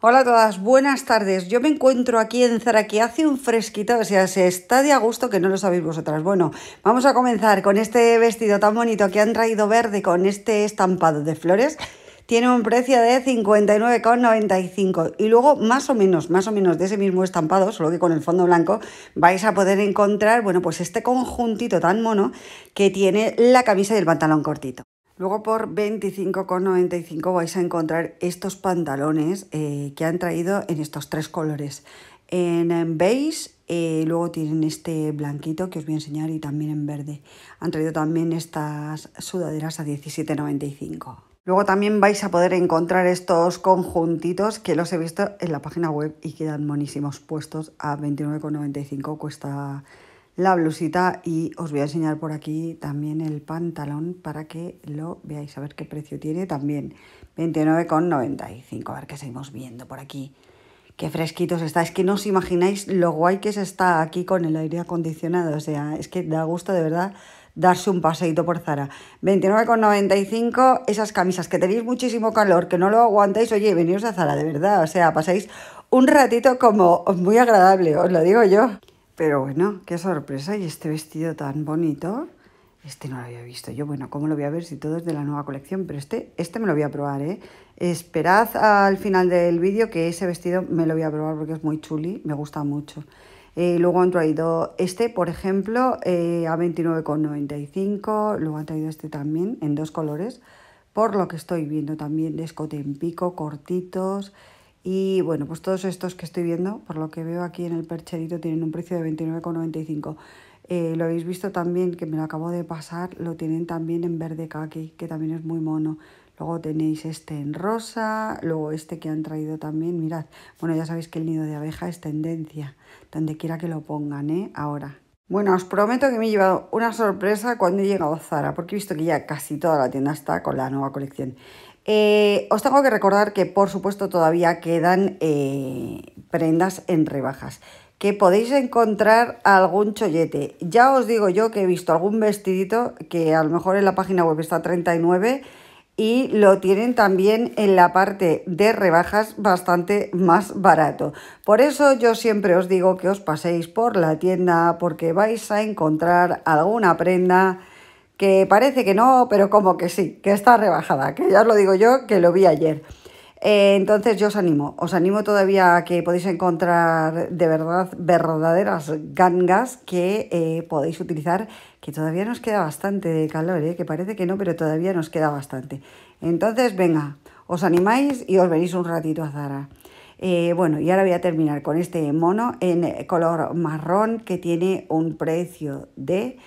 Hola a todas, buenas tardes. Yo me encuentro aquí en Zara que hace un fresquito, o sea, se está de a gusto que no lo sabéis vosotras. Bueno, vamos a comenzar con este vestido tan bonito que han traído verde con este estampado de flores. Tiene un precio de 59,95 y luego más o menos, más o menos de ese mismo estampado, solo que con el fondo blanco, vais a poder encontrar, bueno, pues este conjuntito tan mono que tiene la camisa y el pantalón cortito. Luego por 25,95 vais a encontrar estos pantalones eh, que han traído en estos tres colores. En, beige, eh, luego tienen este blanquito que os voy a enseñar y también en verde. Han traído también estas sudaderas a 17,95. Luego también vais a poder encontrar estos conjuntitos que los he visto en la página web y quedan monísimos puestos a 29,95 cuesta la blusita y os voy a enseñar por aquí también el pantalón para que lo veáis, a ver qué precio tiene también, 29,95, a ver qué seguimos viendo por aquí. Qué fresquitos está, es que no os imagináis lo guay que se está aquí con el aire acondicionado, o sea, es que da gusto de verdad darse un paseito por Zara. 29,95 esas camisas que tenéis muchísimo calor, que no lo aguantáis, oye, veniros a Zara, de verdad, o sea, pasáis un ratito como muy agradable, os lo digo yo. Pero bueno, qué sorpresa. Y este vestido tan bonito. Este no lo había visto yo. Bueno, ¿cómo lo voy a ver si todo es de la nueva colección? Pero este, este me lo voy a probar, ¿eh? Esperad al final del vídeo que ese vestido me lo voy a probar porque es muy chuli. Me gusta mucho. Eh, luego han traído este, por ejemplo, eh, a 29,95. Luego han traído este también en dos colores. Por lo que estoy viendo también de escote en pico, cortitos y bueno, pues todos estos que estoy viendo, por lo que veo aquí en el percherito, tienen un precio de 29,95. Eh, lo habéis visto también, que me lo acabo de pasar, lo tienen también en verde kaki, que también es muy mono. Luego tenéis este en rosa, luego este que han traído también, mirad. Bueno, ya sabéis que el nido de abeja es tendencia, donde quiera que lo pongan, ¿eh? Ahora. Bueno, os prometo que me he llevado una sorpresa cuando he llegado a Zara, porque he visto que ya casi toda la tienda está con la nueva colección. Eh, os tengo que recordar que por supuesto todavía quedan eh, prendas en rebajas, que podéis encontrar algún chollete. Ya os digo yo que he visto algún vestidito que a lo mejor en la página web está 39 y lo tienen también en la parte de rebajas bastante más barato. Por eso yo siempre os digo que os paséis por la tienda porque vais a encontrar alguna prenda que parece que no, pero como que sí, que está rebajada, que ya os lo digo yo, que lo vi ayer. Eh, entonces yo os animo, os animo todavía a que podéis encontrar de verdad verdaderas gangas que eh, podéis utilizar, que todavía nos queda bastante de calor, eh, que parece que no, pero todavía nos queda bastante. Entonces, venga, os animáis y os venís un ratito a Zara. bueno, y ahora voy a terminar con este mono en color marrón que tiene un precio de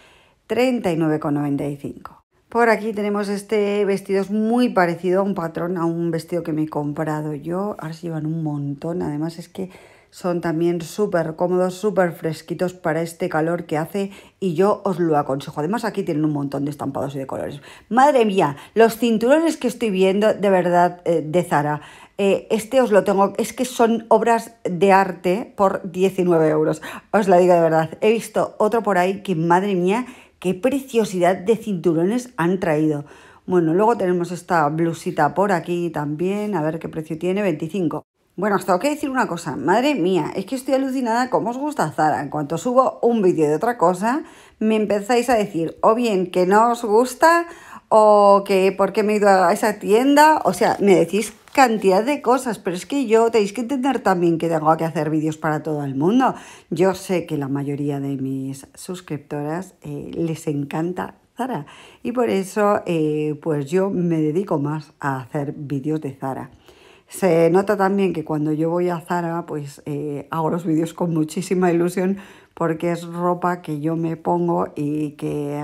39,95. Por aquí tenemos este vestido, es muy parecido a un patrón, a un vestido que me he comprado yo. Ahora se llevan un montón, además es que son también súper cómodos, súper fresquitos para este calor que hace y yo os lo aconsejo. Además aquí tienen un montón de estampados y de colores. Madre mía, los cinturones que estoy viendo de verdad eh, de Zara. Eh, este os lo tengo, es que son obras de arte por 19 euros. Os la digo de verdad. He visto otro por ahí que, madre mía, Qué preciosidad de cinturones han traído. Bueno, luego tenemos esta blusita por aquí también, a ver qué precio tiene, 25. Bueno, os tengo que decir una cosa, madre mía, es que estoy alucinada como os gusta Zara. En cuanto subo un vídeo de otra cosa, me empezáis a decir o bien que no os gusta o que por qué me he ido a esa tienda, o sea, me decís cantidad de cosas, pero es que yo tenéis que entender también que tengo que hacer vídeos para todo el mundo. Yo sé que la mayoría de mis suscriptoras eh, les encanta Zara y por eso eh, pues yo me dedico más a hacer vídeos de Zara. Se nota también que cuando yo voy a Zara pues eh, hago los vídeos con muchísima ilusión porque es ropa que yo me pongo y que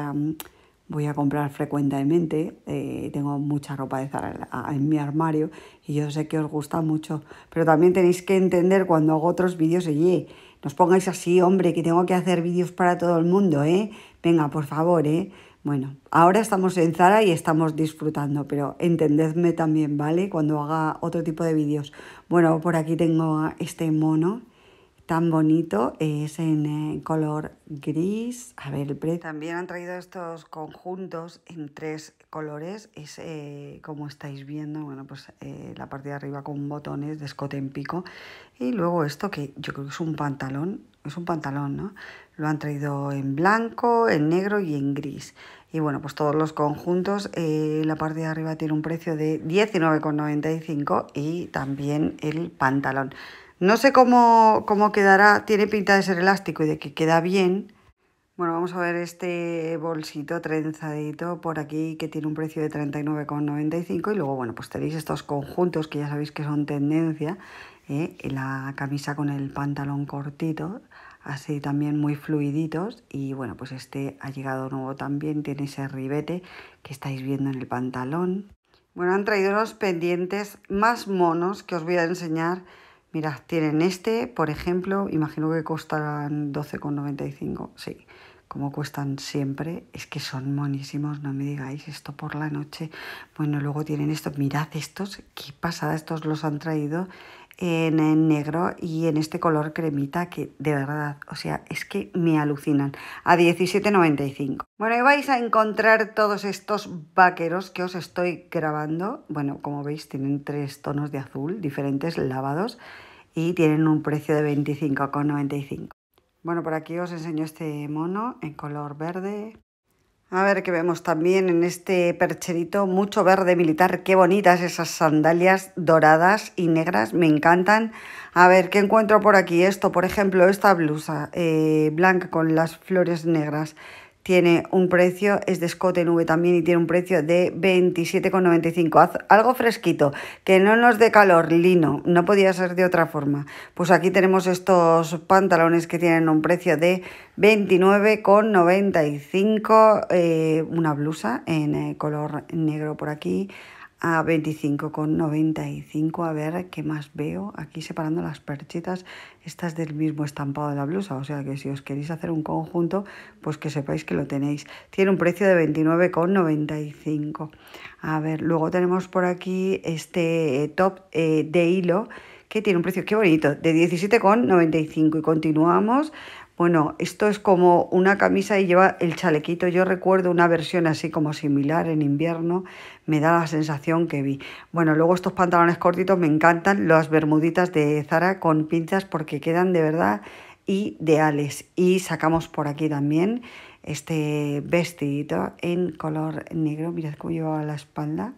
voy a comprar frecuentemente. Eh, tengo mucha ropa de Zara en mi armario y yo sé que os gusta mucho. Pero también tenéis que entender cuando hago otros vídeos, oye, nos pongáis así, hombre, que tengo que hacer vídeos para todo el mundo, ¿eh? Venga, por favor, ¿eh? Bueno, ahora estamos en Zara y estamos disfrutando, pero entendedme también, ¿vale? Cuando haga otro tipo de vídeos. Bueno, por aquí tengo este mono tan bonito, es en eh, color gris. A ver, el También han traído estos conjuntos en tres colores. Es eh, como estáis viendo, bueno, pues eh, la parte de arriba con botones de escote en pico. Y luego esto que yo creo que es un pantalón, es un pantalón, ¿no? Lo han traído en blanco, en negro y en gris. Y bueno, pues todos los conjuntos, la parte de arriba tiene un precio de 19,95 y también el pantalón. No sé cómo, quedará, tiene pinta de ser elástico y de que queda bien. Bueno, vamos a ver este bolsito trenzadito por aquí que tiene un precio de 39,95 y luego, bueno, pues tenéis estos conjuntos que ya sabéis que son tendencia, ¿eh? la camisa con el pantalón cortito, así también muy fluiditos y bueno, pues este ha llegado nuevo también, tiene ese ribete que estáis viendo en el pantalón. Bueno, han traído los pendientes más monos que os voy a enseñar Mirad, tienen este, por ejemplo, imagino que costarán 12,95. Sí, como cuestan siempre. Es que son monísimos, no me digáis esto por la noche. Bueno, luego tienen estos. Mirad estos, qué pasada, estos los han traído en, negro y en este color cremita que de verdad, o sea, es que me alucinan. A 17,95. Bueno, y vais a encontrar todos estos vaqueros que os estoy grabando. Bueno, como veis tienen tres tonos de azul diferentes lavados y tienen un precio de 25,95. Bueno, por aquí os enseño este mono en color verde. A ver qué vemos también en este percherito mucho verde militar. Qué bonitas esas sandalias doradas y negras, me encantan. A ver, ¿qué encuentro por aquí? Esto, por ejemplo, esta blusa eh, blanca con las flores negras tiene un precio, es de escote nube también y tiene un precio de 27,95. Algo fresquito, que no nos dé calor, lino, no podía ser de otra forma. Pues aquí tenemos estos pantalones que tienen un precio de 29,95, eh, una blusa en eh, color negro por aquí, a 25,95. A ver qué más veo aquí separando las perchitas. Estas del mismo estampado de la blusa. O sea que si os queréis hacer un conjunto, pues que sepáis que lo tenéis. Tiene un precio de 29,95. A ver, luego tenemos por aquí este eh, top eh, de hilo que tiene un precio, qué bonito, de 17,95 y continuamos bueno, esto es como una camisa y lleva el chalequito. Yo recuerdo una versión así como similar en invierno. Me da la sensación que vi. Bueno, luego estos pantalones cortitos me encantan. Las bermuditas de Zara con pinzas porque quedan de verdad ideales. Y sacamos por aquí también este vestidito en color negro. Mirad cómo lleva la espalda.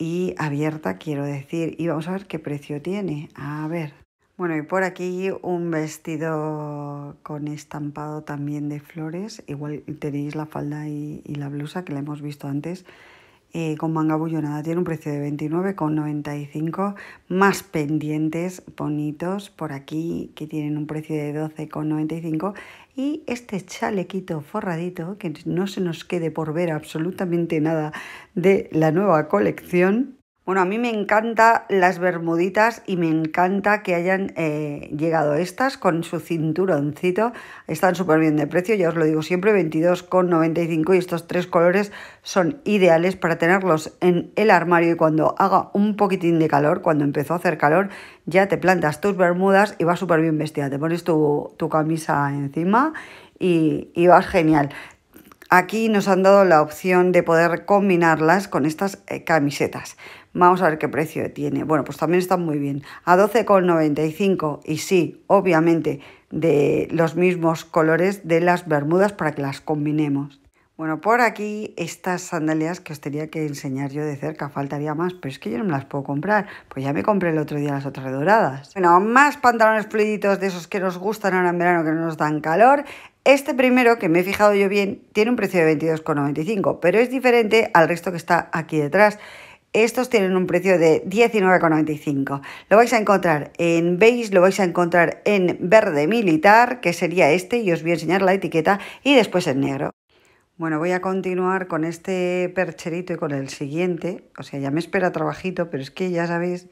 Y abierta, quiero decir. Y vamos a ver qué precio tiene. A ver. Bueno, y por aquí un vestido con estampado también de flores. Igual tenéis la falda y, la blusa que la hemos visto antes. Eh, con manga bullonada. Tiene un precio de 29,95 más pendientes bonitos por aquí que tienen un precio de 12,95 y este chalequito forradito que no se nos quede por ver absolutamente nada de la nueva colección bueno, a mí me encantan las bermuditas y me encanta que hayan eh, llegado estas con su cinturoncito. Están súper bien de precio, ya os lo digo siempre, 22,95 y estos tres colores son ideales para tenerlos en el armario y cuando haga un poquitín de calor, cuando empezó a hacer calor, ya te plantas tus bermudas y vas súper bien vestida. Te pones tu, camisa encima y, vas genial. Aquí nos han dado la opción de poder combinarlas con estas eh, camisetas. Vamos a ver qué precio tiene. Bueno, pues también están muy bien. A 12,95 y sí, obviamente, de los mismos colores de las bermudas para que las combinemos. Bueno, por aquí estas sandalias que os tenía que enseñar yo de cerca, faltaría más, pero es que yo no me las puedo comprar, pues ya me compré el otro día las otras doradas. Bueno, más pantalones fluiditos de esos que nos gustan ahora en verano que no nos dan calor. Este primero, que me he fijado yo bien, tiene un precio de 22,95, pero es diferente al resto que está aquí detrás. Estos tienen un precio de 19,95. Lo vais a encontrar en beige, lo vais a encontrar en verde militar, que sería este, y os voy a enseñar la etiqueta, y después en negro. Bueno, voy a continuar con este percherito y con el siguiente. O sea, ya me espera trabajito, pero es que ya sabéis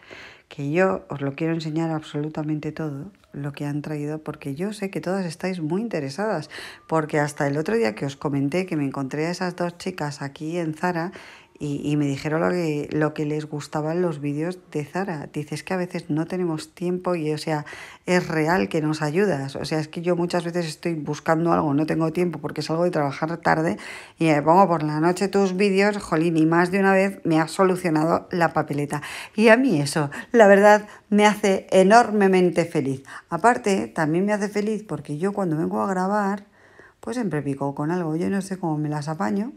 que yo os lo quiero enseñar absolutamente todo lo que han traído porque yo sé que todas estáis muy interesadas porque hasta el otro día que os comenté que me encontré a esas dos chicas aquí en Zara y, y, me dijeron lo que, lo que les gustaban los vídeos de Zara. Dices que a veces no tenemos tiempo y, o sea, es real que nos ayudas. O sea, es que yo muchas veces estoy buscando algo, no tengo tiempo porque salgo de trabajar tarde y me pongo por la noche tus vídeos, jolín, y más de una vez me ha solucionado la papeleta. Y a mí eso, la verdad, me hace enormemente feliz. Aparte, también me hace feliz porque yo cuando vengo a grabar, pues siempre pico con algo. Yo no sé cómo me las apaño,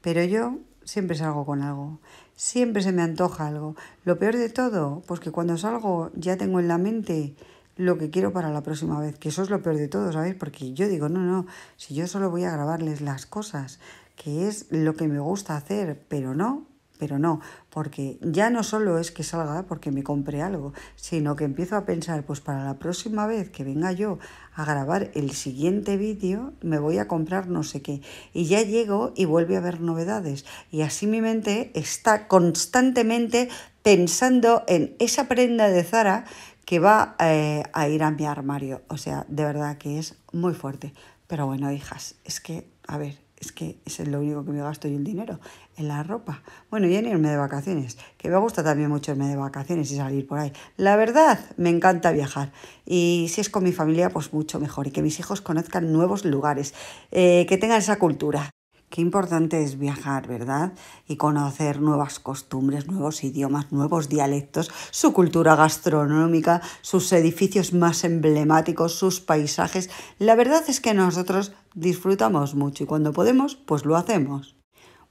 pero yo siempre salgo con algo, siempre se me antoja algo. Lo peor de todo, pues que cuando salgo ya tengo en la mente lo que quiero para la próxima vez, que eso es lo peor de todo, ¿sabéis? Porque yo digo, no, no, si yo solo voy a grabarles las cosas, que es lo que me gusta hacer, pero no, pero no, porque ya no solo es que salga porque me compré algo, sino que empiezo a pensar, pues para la próxima vez que venga yo a grabar el siguiente vídeo, me voy a comprar no sé qué. Y ya llego y vuelve a haber novedades. Y así mi mente está constantemente pensando en esa prenda de Zara que va eh, a ir a mi armario. O sea, de verdad que es muy fuerte. Pero bueno, hijas, es que, a ver, es que es lo único que me gasto yo el dinero, en la ropa. Bueno, y en irme de vacaciones, que me gusta también mucho irme de vacaciones y salir por ahí. La verdad, me encanta viajar. Y si es con mi familia, pues mucho mejor. Y que mis hijos conozcan nuevos lugares, eh, que tengan esa cultura. Qué importante es viajar, ¿verdad? Y conocer nuevas costumbres, nuevos idiomas, nuevos dialectos, su cultura gastronómica, sus edificios más emblemáticos, sus paisajes. La verdad es que nosotros disfrutamos mucho y cuando podemos, pues lo hacemos.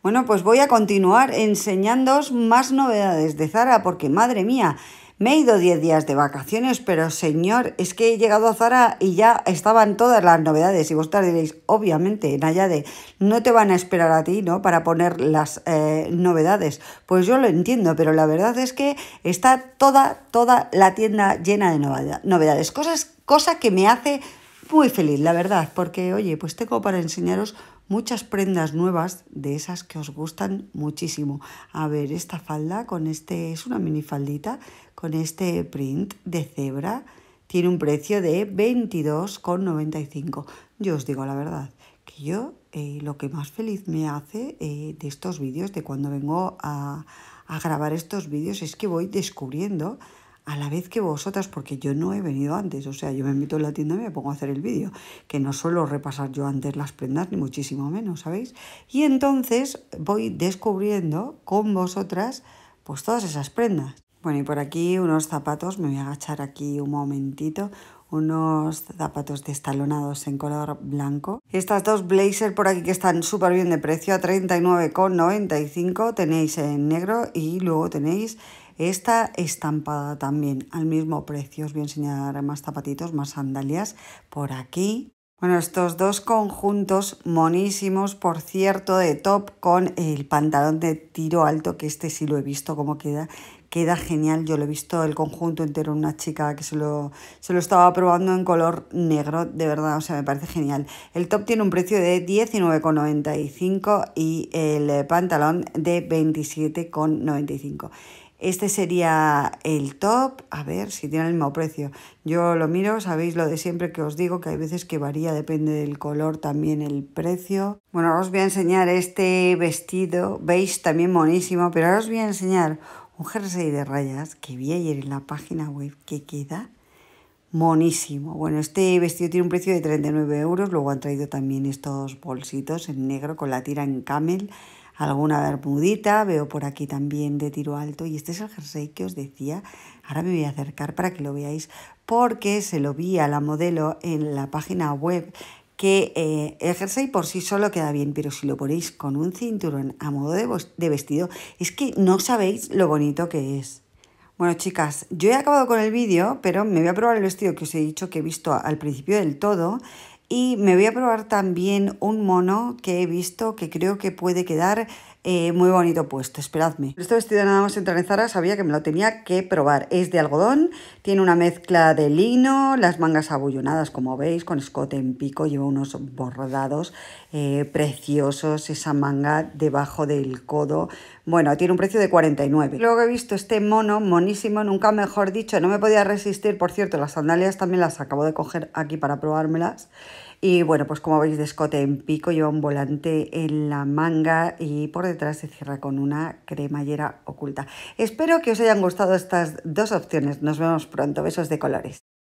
Bueno, pues voy a continuar enseñándoos más novedades de Zara porque, madre mía, me he ido 10 días de vacaciones, pero señor, es que he llegado a Zara y ya estaban todas las novedades. Y vosotras diréis, obviamente, Nayade, no te van a esperar a ti, ¿no? Para poner las eh, novedades. Pues yo lo entiendo, pero la verdad es que está toda, toda la tienda llena de novedades. Cosas, cosa que me hace muy feliz, la verdad, porque oye, pues tengo para enseñaros muchas prendas nuevas de esas que os gustan muchísimo. A ver, esta falda con este, es una minifaldita con este print de cebra tiene un precio de 22,95. Yo os digo la verdad, que yo eh, lo que más feliz me hace eh, de estos vídeos, de cuando vengo a, grabar estos vídeos, es que voy descubriendo a la vez que vosotras, porque yo no he venido antes, o sea, yo me meto en la tienda y me pongo a hacer el vídeo, que no suelo repasar yo antes las prendas, ni muchísimo menos, ¿sabéis? Y entonces voy descubriendo con vosotras pues todas esas prendas. Bueno, y por aquí unos zapatos, me voy a agachar aquí un momentito, unos zapatos destalonados en color blanco. Estas dos blazers por aquí que están súper bien de precio, a 39,95 tenéis en negro y luego tenéis esta estampada también al mismo precio. Os voy a enseñar más zapatitos, más sandalias por aquí. Bueno, estos dos conjuntos monísimos, por cierto, de top con el pantalón de tiro alto, que este sí lo he visto como queda. Queda genial, yo lo he visto el conjunto entero, una chica que se lo, se lo estaba probando en color negro, de verdad, o sea, me parece genial. El top tiene un precio de 19,95 y el pantalón de 27,95. Este sería el top, a ver si tiene el mismo precio. Yo lo miro, sabéis lo de siempre que os digo, que hay veces que varía, depende del color también el precio. Bueno, ahora os voy a enseñar este vestido, veis también monísimo, pero ahora os voy a enseñar un jersey de rayas que vi ayer en la página web que queda monísimo. Bueno, este vestido tiene un precio de 39 euros, luego han traído también estos bolsitos en negro con la tira en camel alguna bermudita, veo por aquí también de tiro alto y este es el jersey que os decía, ahora me voy a acercar para que lo veáis porque se lo vi a la modelo en la página web que eh, el jersey por sí solo queda bien, pero si lo ponéis con un cinturón a modo de, de vestido, es que no sabéis lo bonito que es. Bueno chicas, yo he acabado con el vídeo, pero me voy a probar el vestido que os he dicho que he visto al principio del todo y me voy a probar también un mono que he visto que creo que puede quedar eh, muy bonito puesto, esperadme. Este vestido nada más entrar en Zara sabía que me lo tenía que probar. Es de algodón, tiene una mezcla de lino, las mangas abullonadas como veis, con escote en pico, lleva unos bordados eh, preciosos, esa manga debajo del codo. Bueno, tiene un precio de 49. Luego he visto este mono, monísimo, nunca mejor dicho, no me podía resistir, por cierto, las sandalias también las acabo de coger aquí para probármelas. Y bueno, pues como veis de escote en pico, lleva un volante en la manga y por detrás se cierra con una cremallera oculta. Espero que os hayan gustado estas dos opciones. Nos vemos pronto. Besos de colores.